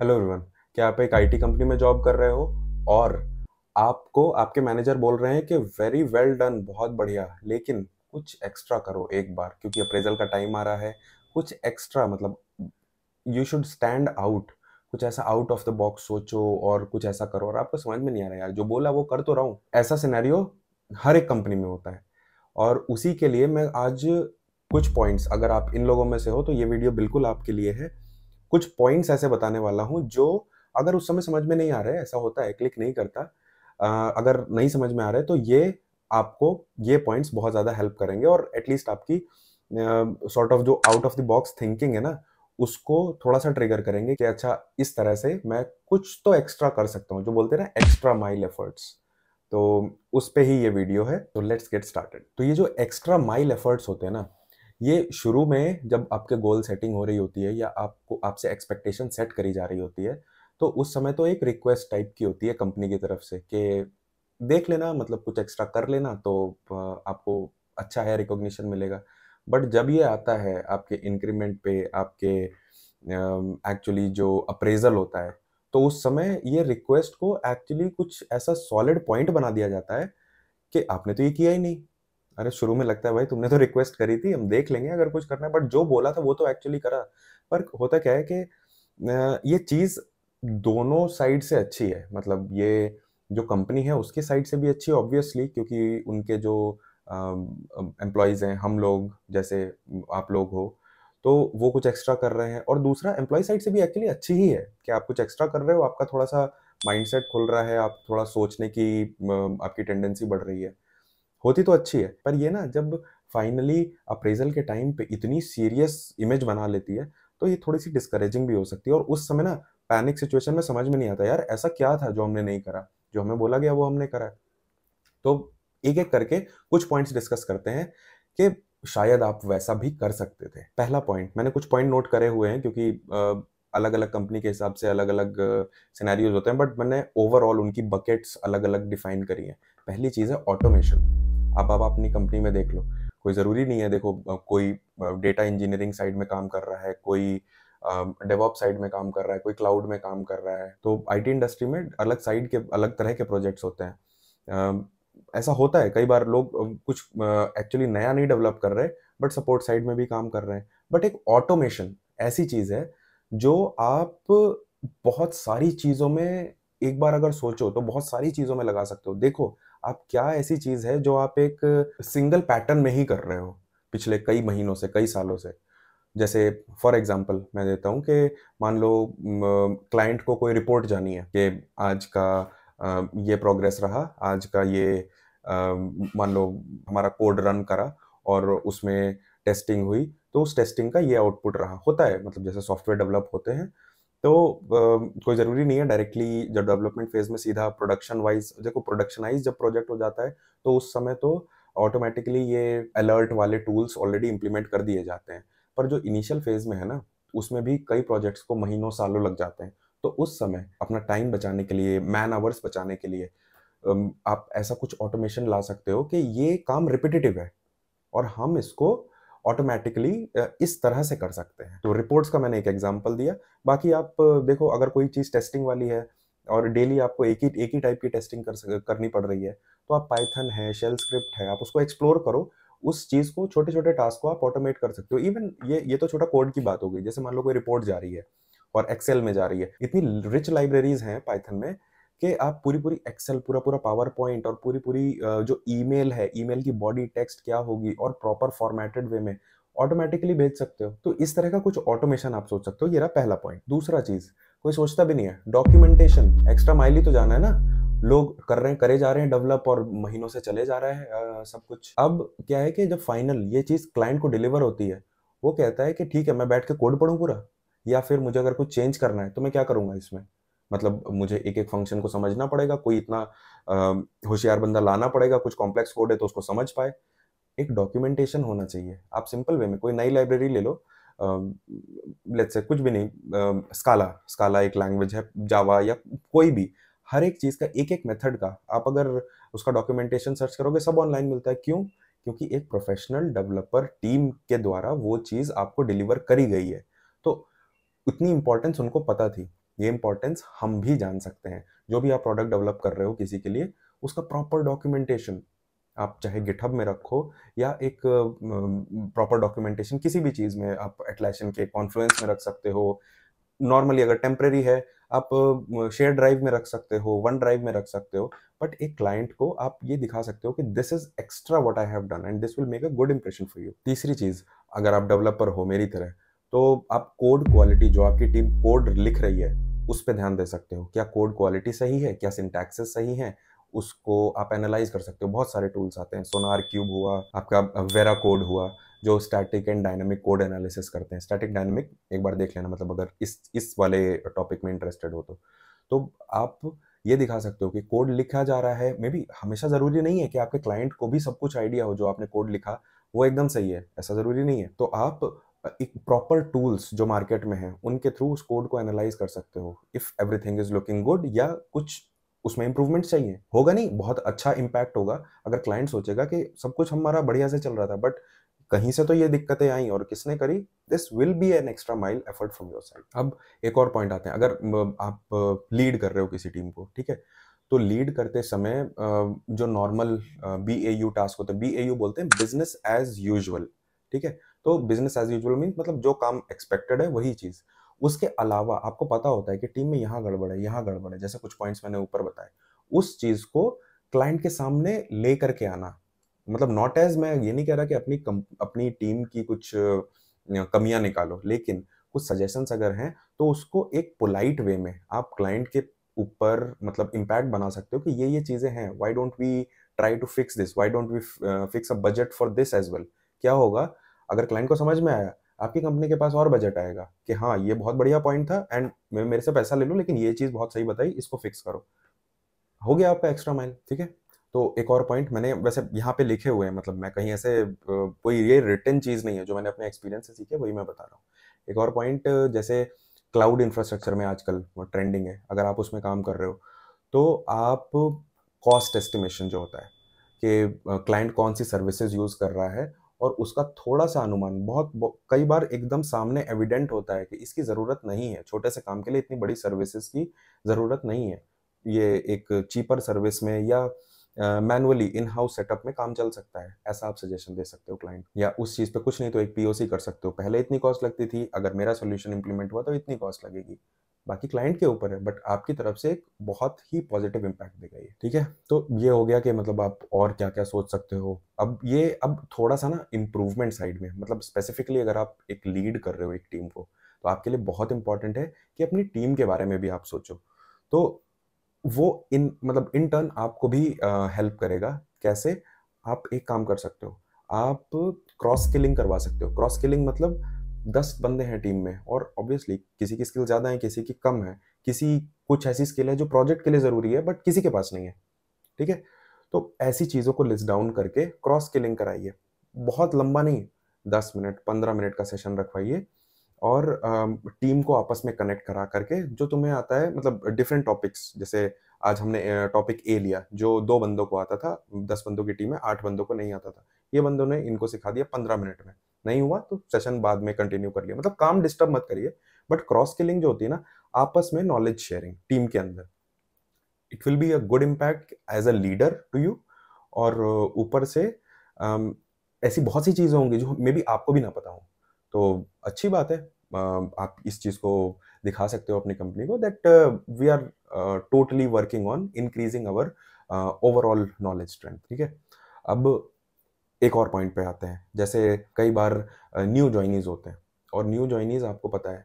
hello everyone क्या आप एक आईटी कंपनी में जॉब कर रहे हो और आपको आपके मैनेजर बोल रहे हैं कि वेरी वेल डन बहुत बढ़िया लेकिन कुछ एक्स्ट्रा करो एक बार क्योंकि अप्रेजल का टाइम आ रहा है कुछ एक्स्ट्रा मतलब यू शुड स्टैंड आउट कुछ ऐसा आउट ऑफ द बॉक्स सोचो और कुछ ऐसा करो और आपको समझ में नहीं आ रहा यार जो बोला वो कर तो रहा हूँ ऐसा सिनेरियो हर एक कंपनी में होता है और उसी के लिए मैं आज कुछ पॉइंट्स अगर आप इन लोगों में से हो तो ये वीडियो बिल्कुल आपके लिए है कुछ पॉइंट्स ऐसे बताने वाला हूँ जो अगर उस समय समझ में नहीं आ रहा है ऐसा होता है क्लिक नहीं करता आ, अगर नहीं समझ में आ रहा है तो ये आपको ये पॉइंट्स बहुत ज़्यादा हेल्प करेंगे और एटलीस्ट आपकी सॉर्ट ऑफ जो out of the box thinking है ना उसको थोड़ा सा ट्रिगर करेंगे कि अच्छा इस तरह से मैं कुछ तो एक्स्ट्रा कर सकता हूँ जो बोलते हैं ना एक्स्ट्रा माइल एफर्ट्स तो उस पर ही ये वीडियो है तो लेट्स गेट स्टार्टेड तो ये जो एक्स्ट्रा माइल एफर्ट्स होते हैं ना ये शुरू में जब आपके गोल सेटिंग हो रही होती है या आपको आपसे एक्सपेक्टेशन सेट करी जा रही होती है तो उस समय तो एक रिक्वेस्ट टाइप की होती है कंपनी की तरफ से कि देख लेना मतलब कुछ एक्स्ट्रा कर लेना तो आपको अच्छा है रिकॉग्निशन मिलेगा बट जब ये आता है आपके इंक्रीमेंट पे आपके एक्चुअली जो अप्रेजल होता है तो उस समय ये रिक्वेस्ट को एक्चुअली कुछ ऐसा सॉलिड पॉइंट बना दिया जाता है कि आपने तो ये किया ही नहीं अरे शुरू में लगता है भाई तुमने तो रिक्वेस्ट करी थी हम देख लेंगे अगर कुछ करना है बट जो बोला था वो तो एक्चुअली करा पर होता क्या है कि ये चीज़ दोनों साइड से अच्छी है मतलब ये जो कंपनी है उसके साइड से भी अच्छी है ऑब्वियसली क्योंकि उनके जो एम्प्लॉयज़ हैं हम लोग जैसे आप लोग हो तो वो कुछ एक्स्ट्रा कर रहे हैं और दूसरा एम्प्लॉय साइड से भी एक्चुअली अच्छी ही है कि आप कुछ एक्स्ट्रा कर रहे हो आपका थोड़ा सा माइंडसेट खुल रहा है आप थोड़ा सोचने की आपकी टेंडेंसी बढ़ रही है होती तो अच्छी है पर ये ना जब फाइनली अप्रेजल के टाइम पे इतनी सीरियस इमेज बना लेती है तो ये थोड़ी सी डिस्करेजिंग भी हो सकती है और उस समय ना पैनिक सिचुएशन में समझ में नहीं आता यार ऐसा क्या था जो हमने नहीं करा जो हमें बोला गया वो हमने करा तो एक एक करके कुछ पॉइंट्स डिस्कस करते हैं कि शायद आप वैसा भी कर सकते थे पहला पॉइंट मैंने कुछ पॉइंट नोट करे हुए हैं क्योंकि अलग अलग कंपनी के हिसाब से अलग अलग सिनेरियोज होते हैं बट मैंने ओवरऑल उनकी बकेट्स अलग अलग डिफाइन करी हैं पहली चीज़ है ऑटोमेशन आप आप अपनी कंपनी में देख लो कोई ज़रूरी नहीं है देखो कोई डेटा इंजीनियरिंग साइड में काम कर रहा है कोई डेवॉप uh, साइड में काम कर रहा है कोई क्लाउड में काम कर रहा है तो आईटी इंडस्ट्री में अलग साइड के अलग तरह के प्रोजेक्ट्स होते हैं uh, ऐसा होता है कई बार लोग कुछ एक्चुअली uh, नया नहीं डेवलप कर रहे बट सपोर्ट साइड में भी काम कर रहे हैं बट एक ऑटोमेशन ऐसी चीज़ है जो आप बहुत सारी चीज़ों में एक बार अगर सोचो तो बहुत सारी चीज़ों में लगा सकते हो देखो आप क्या ऐसी चीज़ है जो आप एक सिंगल पैटर्न में ही कर रहे हो पिछले कई महीनों से कई सालों से जैसे फॉर एग्जाम्पल मैं देता हूँ कि मान लो क्लाइंट को कोई रिपोर्ट जानी है कि आज का ये प्रोग्रेस रहा आज का ये मान लो हमारा कोड रन करा और उसमें टेस्टिंग हुई तो उस टेस्टिंग का ये आउटपुट रहा होता है मतलब जैसे सॉफ्टवेयर डेवलप होते हैं तो कोई ज़रूरी नहीं है डायरेक्टली जब डेवलपमेंट फेज में सीधा प्रोडक्शन वाइज देखो प्रोडक्शनाइज जब प्रोजेक्ट हो जाता है तो उस समय तो ऑटोमेटिकली ये अलर्ट वाले टूल्स ऑलरेडी इंप्लीमेंट कर दिए जाते हैं पर जो इनिशियल फेज में है ना उसमें भी कई प्रोजेक्ट्स को महीनों सालों लग जाते हैं तो उस समय अपना टाइम बचाने के लिए मैन आवर्स बचाने के लिए आप ऐसा कुछ ऑटोमेशन ला सकते हो कि ये काम रिपीटेटिव है और हम इसको ऑटोमेटिकली इस तरह से कर सकते हैं तो रिपोर्ट्स का मैंने एक एग्जाम्पल दिया बाकी आप देखो अगर कोई चीज़ टेस्टिंग वाली है और डेली आपको एक ही एक ही टाइप की टेस्टिंग कर करनी पड़ रही है तो आप पाइथन है शेल स्क्रिप्ट है आप उसको एक्सप्लोर करो उस चीज़ को छोटे छोटे टास्क को आप ऑटोमेट कर सकते हो इवन ये ये तो छोटा कोड की बात हो गई जैसे मान लो कोई रिपोर्ट जा रही है और एक्सेल में जा रही है इतनी रिच लाइब्रेरीज हैं पाइथन में कि आप पूरी पूरी एक्सेल पूरा पूरा पावर पॉइंट और पूरी पूरी जो ईमेल है ईमेल की बॉडी टेक्स्ट क्या होगी और प्रॉपर फॉर्मेटेड वे में ऑटोमेटिकली भेज सकते हो तो इस तरह का कुछ ऑटोमेशन आप सोच सकते हो ये रहा पहला पॉइंट दूसरा चीज़ कोई सोचता भी नहीं है डॉक्यूमेंटेशन एक्स्ट्रा माइली तो जाना है ना लोग कर रहे हैं करे जा रहे हैं डेवलप और महीनों से चले जा रहा है आ, सब कुछ अब क्या है कि जब फाइनल ये चीज़ क्लाइंट को डिलीवर होती है वो कहता है कि ठीक है मैं बैठ के कोड पढ़ू पूरा या फिर मुझे अगर कुछ चेंज करना है तो मैं क्या करूंगा इसमें मतलब मुझे एक एक फंक्शन को समझना पड़ेगा कोई इतना होशियार बंदा लाना पड़ेगा कुछ कॉम्प्लेक्स कोड है तो उसको समझ पाए एक डॉक्यूमेंटेशन होना चाहिए आप सिंपल वे में कोई नई लाइब्रेरी ले लो लेट्स से कुछ भी नहीं स्काला स्काला एक लैंग्वेज है जावा या कोई भी हर एक चीज़ का एक एक मेथड का आप अगर उसका डॉक्यूमेंटेशन सर्च करोगे सब ऑनलाइन मिलता है क्यों क्योंकि एक प्रोफेशनल डेवलपर टीम के द्वारा वो चीज़ आपको डिलीवर करी गई है तो उतनी इंपॉर्टेंस उनको पता थी ये इंपॉर्टेंस हम भी जान सकते हैं जो भी आप प्रोडक्ट डेवलप कर रहे हो किसी के लिए उसका प्रॉपर डॉक्यूमेंटेशन आप चाहे गिठब में रखो या एक प्रॉपर डॉक्यूमेंटेशन किसी भी चीज़ में आप एटलाशन के कॉन्फ्लुएंस में रख सकते हो नॉर्मली अगर टेम्प्रेरी है आप शेयर ड्राइव में रख सकते हो वन ड्राइव में रख सकते हो बट एक क्लाइंट को आप ये दिखा सकते हो कि this is extra what I have done and this will make a good impression for you तीसरी चीज़ अगर आप डेवलपर हो मेरी तरह तो आप कोड क्वालिटी जो आपकी टीम कोड लिख रही है उस पर ध्यान दे सकते हो क्या कोड क्वालिटी सही है क्या सिंटैक्सेस सही हैं उसको आप एनालाइज कर सकते हो बहुत सारे टूल्स आते हैं सोनार क्यूब हुआ आपका वेरा कोड हुआ जो static and dynamic code analysis करते हैं स्टैटिक डायनामिक एक बार देख लेना मतलब अगर इस इस वाले टॉपिक में इंटरेस्टेड हो तो तो आप ये दिखा सकते हो कि कोड लिखा जा रहा है मे बी हमेशा ज़रूरी नहीं है कि आपके क्लाइंट को भी सब कुछ आइडिया हो जो आपने कोड लिखा वो एकदम सही है ऐसा ज़रूरी नहीं है तो आप एक प्रॉपर टूल्स जो मार्केट में हैं उनके थ्रू उस कोड को एनालाइज कर सकते हो if everything is looking good या कुछ उसमें इंप्रूवमेंट चाहिए होगा नहीं बहुत अच्छा इंपैक्ट होगा अगर क्लाइंट सोचेगा कि सब कुछ हमारा बढ़िया से चल रहा था बट कहीं से तो ये दिक्कतें आई और किसने करी this will be an extra mile effort from your side अब एक और पॉइंट आते हैं अगर आप लीड कर रहे हो किसी टीम को ठीक है तो लीड करते समय जो normal B A U task होते हैं बी ए यू बोलते हैं बिजनेस एज यूजल ठीक है तो बिजनेस एज यूजल मीन मतलब जो काम एक्सपेक्टेड है वही चीज़ उसके अलावा आपको पता होता है कि टीम में यहाँ गड़बड़ है यहाँ गड़बड़ है जैसे कुछ पॉइंट्स मैंने ऊपर बताए उस चीज़ को क्लाइंट के सामने ले करके आना मतलब नॉट एज मैं ये नहीं कह रहा कि अपनी कम, अपनी टीम की कुछ कमियां निकालो लेकिन कुछ सजेशंस अगर हैं तो उसको एक पोलाइट वे में आप क्लाइंट के ऊपर मतलब इम्पैक्ट बना सकते हो कि ये ये चीज़ें हैं why don't we try to fix this why don't we fix a budget for this as well क्या होगा अगर क्लाइंट को समझ में आया आपकी कंपनी के पास और बजट आएगा कि हाँ ये बहुत बढ़िया पॉइंट था एंड मेरे से पैसा ले लो लेकिन ये चीज़ बहुत सही बताई इसको फिक्स करो हो गया आपका एक्स्ट्रा माइल ठीक है तो एक और पॉइंट मैंने वैसे यहाँ पे लिखे हुए हैं मतलब मैं कहीं ऐसे कोई ये रिटर्न चीज़ नहीं है जो मैंने अपने एक्सपीरियंस से सीखे वही मैं बता रहा हूँ एक और पॉइंट जैसे क्लाउड इंफ्रास्ट्रक्चर में आजकल ट्रेंडिंग है अगर आप उसमें काम कर रहे हो तो आप कॉस्ट एस्टिमेशन जो होता है कि क्लाइंट कौन सी सर्विसेज यूज़ कर रहा है और उसका थोड़ा सा अनुमान बहुत, बहुत कई बार एकदम सामने एविडेंट होता है कि इसकी ज़रूरत नहीं है छोटे से काम के लिए इतनी बड़ी सर्विसेज की ज़रूरत नहीं है ये एक चीपर सर्विस में या मैनुअली इन हाउस सेटअप में काम चल सकता है ऐसा आप सजेशन दे सकते हो क्लाइंट या उस चीज़ पे कुछ नहीं तो एक पीओसी कर सकते हो पहले इतनी कॉस्ट लगती थी अगर मेरा सोल्यूशन इंप्लीमेंट हुआ तो इतनी कॉस्ट लगेगी बाकी क्लाइंट के ऊपर है बट आपकी तरफ से एक बहुत ही पॉजिटिव इम्पैक्ट देगा ये ठीक है तो ये हो गया कि मतलब आप और क्या क्या सोच सकते हो अब ये अब थोड़ा सा ना इम्प्रूवमेंट साइड में मतलब स्पेसिफिकली अगर आप एक लीड कर रहे हो एक टीम को तो आपके लिए बहुत इंपॉर्टेंट है कि अपनी टीम के बारे में भी आप सोचो तो वो इन मतलब इन टर्न आपको भी हेल्प uh, करेगा कैसे आप एक काम कर सकते हो आप क्रॉस स्किलिंग करवा सकते हो क्रॉस स्किलिंग मतलब दस बंदे हैं टीम में और ऑब्वियसली किसी की स्किल ज़्यादा है किसी की कम है किसी कुछ ऐसी स्किल है जो प्रोजेक्ट के लिए ज़रूरी है बट किसी के पास नहीं है ठीक है तो ऐसी चीज़ों को लिस्ट डाउन करके क्रॉस स्किलिंग कराइए बहुत लंबा नहीं दस मिनट पंद्रह मिनट का सेशन रखवाइए और टीम को आपस में कनेक्ट करा करके जो तुम्हें आता है मतलब डिफरेंट टॉपिक्स जैसे आज हमने टॉपिक ए लिया जो दो बंदों को आता था दस बंदों की टीम में आठ बंदों को नहीं आता था ये बंदों ने इनको सिखा दिया पंद्रह मिनट में नहीं हुआ तो सेशन बाद में कंटिन्यू कर लिया मतलब काम डिस्टर्ब मत करिए बट क्रॉस स्किलिंग जो होती है ना आपस में नॉलेज शेयरिंग टीम के अंदर it will be a good impact as a leader to you और uh, ऊपर से um, ऐसी बहुत सी चीज़ें होंगी जो मे बी आपको भी ना पता हो तो अच्छी बात है uh, आप इस चीज़ को दिखा सकते हो अपनी कंपनी को that we are totally working on increasing our overall knowledge strength ठीक है अब एक और पॉइंट पे आते हैं जैसे कई बार न्यू जॉइनीज़ होते हैं और न्यू जॉइनीज़ आपको पता है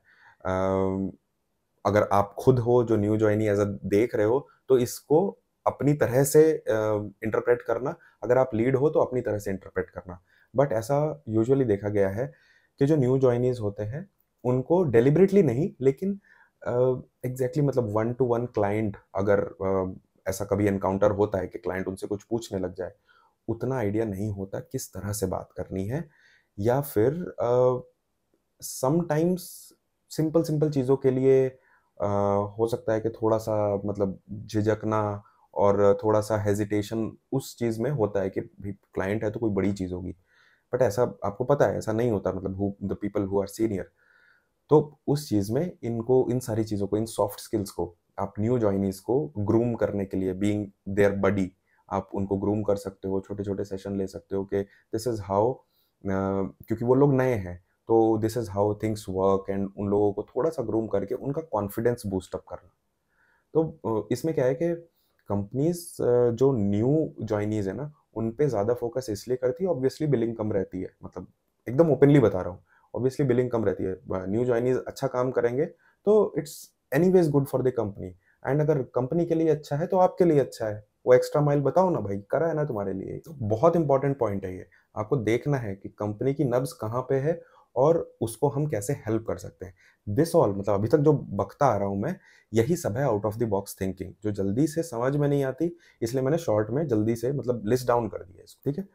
अगर आप खुद हो जो न्यू जॉइनी एज अ देख रहे हो तो इसको अपनी तरह से इंटरप्रेट करना अगर आप लीड हो तो अपनी तरह से इंटरप्रेट करना बट ऐसा यूजुअली देखा गया है कि जो न्यू जॉइनीज होते हैं उनको डेलिबरेटली नहीं लेकिन एग्जैक्टली uh, exactly, मतलब वन टू वन क्लाइंट अगर uh, ऐसा कभी एनकाउंटर होता है कि क्लाइंट उनसे कुछ पूछने लग जाए उतना आइडिया नहीं होता किस तरह से बात करनी है या फिर समटाइम्स सिंपल सिंपल चीज़ों के लिए uh, हो सकता है कि थोड़ा सा मतलब झिझकना और थोड़ा सा हेजिटेशन उस चीज़ में होता है कि क्लाइंट है तो कोई बड़ी चीज़ होगी बट ऐसा आपको पता है ऐसा नहीं होता मतलब who the people who are senior तो उस चीज़ में इनको इन सारी चीज़ों को इन सॉफ्ट स्किल्स को आप न्यू जॉइनीज को ग्रूम करने के लिए बीइंग देयर बडी आप उनको ग्रूम कर सकते हो छोटे छोटे सेशन ले सकते हो कि दिस इज़ हाउ क्योंकि वो लोग नए हैं तो this is how things work and उन लोगों को थोड़ा सा ग्रूम करके उनका कॉन्फिडेंस बूस्टअप करना तो इसमें क्या है कि कंपनीज जो न्यू ज्वाइनीज है ना उन पर ज़्यादा फोकस इसलिए करती है ऑब्वियसली बिलिंग कम रहती है मतलब एकदम ओपनली बता रहा हूँ ऑब्वियसली बिलिंग कम रहती है न्यू ज्वाइनीज अच्छा काम करेंगे तो it's anyways good for the company and अगर कंपनी के लिए अच्छा है तो आपके लिए अच्छा है वो एक्स्ट्रा माइल बताओ ना भाई करा है ना तुम्हारे लिए तो बहुत इंपॉर्टेंट पॉइंट है ये आपको देखना है कि कंपनी की नब्स कहाँ पे है और उसको हम कैसे हेल्प कर सकते हैं दिस ऑल मतलब अभी तक जो बकता आ रहा हूँ मैं यही सब है out of the box thinking जो जल्दी से समझ में नहीं आती इसलिए मैंने शॉर्ट में जल्दी से मतलब लिस्ट डाउन कर दिया इसको ठीक है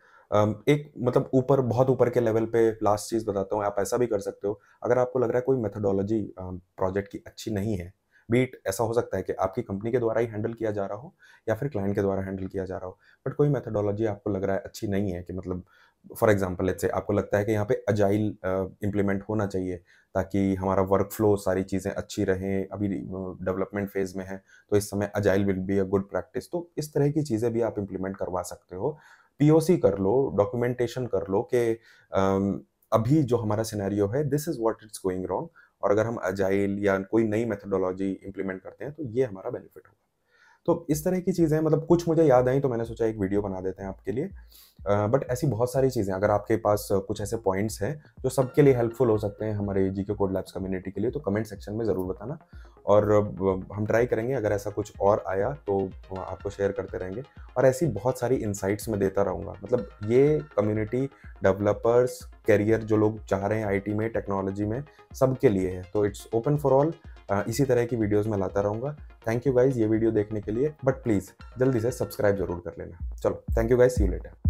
एक मतलब ऊपर बहुत ऊपर के लेवल पे लास्ट चीज़ बताता हूँ आप ऐसा भी कर सकते हो अगर आपको लग रहा है कोई मेथडोलॉजी प्रोजेक्ट की अच्छी नहीं है बीट ऐसा हो सकता है कि आपकी कंपनी के द्वारा ही हैंडल किया जा रहा हो या फिर क्लाइंट के द्वारा हैंडल किया जा रहा हो बट कोई मेथडोलॉजी आपको लग रहा है अच्छी नहीं है कि मतलब फॉर एग्जाम्पल से आपको लगता है कि यहाँ पे अजाइल इम्प्लीमेंट uh, होना चाहिए ताकि हमारा वर्क फ्लो सारी चीज़ें अच्छी रहें अभी डेवलपमेंट फेज में है तो इस समय agile will be a good practice तो इस तरह की चीज़ें भी आप इम्प्लीमेंट करवा सकते हो पीओसी कर लो डॉक्यूमेंटेशन कर लो कि अभी जो हमारा सिनेरियो है this is what it's going wrong और अगर हम अजाइल या कोई नई मेथडोलॉजी इंप्लीमेंट करते हैं तो ये हमारा बेनिफिट होगा तो इस तरह की चीज़ें मतलब कुछ मुझे याद आई तो मैंने सोचा एक वीडियो बना देते हैं आपके लिए बट uh, ऐसी बहुत सारी चीज़ें अगर आपके पास कुछ ऐसे पॉइंट्स हैं जो सबके लिए हेल्पफुल हो सकते हैं हमारे जी के कोड लैब्स कम्युनिटी के लिए तो कमेंट सेक्शन में ज़रूर बताना और हम ट्राई करेंगे अगर ऐसा कुछ और आया तो आपको शेयर करते रहेंगे और ऐसी बहुत सारी इंसाइट्स मैं देता रहूँगा मतलब ये कम्युनिटी डेवलपर्स करियर जो लोग चाह रहे हैं आई में टेक्नोलॉजी में सबके लिए है तो इट्स ओपन फॉर ऑल इसी तरह की वीडियोज़ मैं लाता रहूँगा थैंक यू गाइज ये वीडियो देखने के लिए बट प्लीज़ जल्दी से सब्सक्राइब जरूर कर लेना चलो thank you guys see letter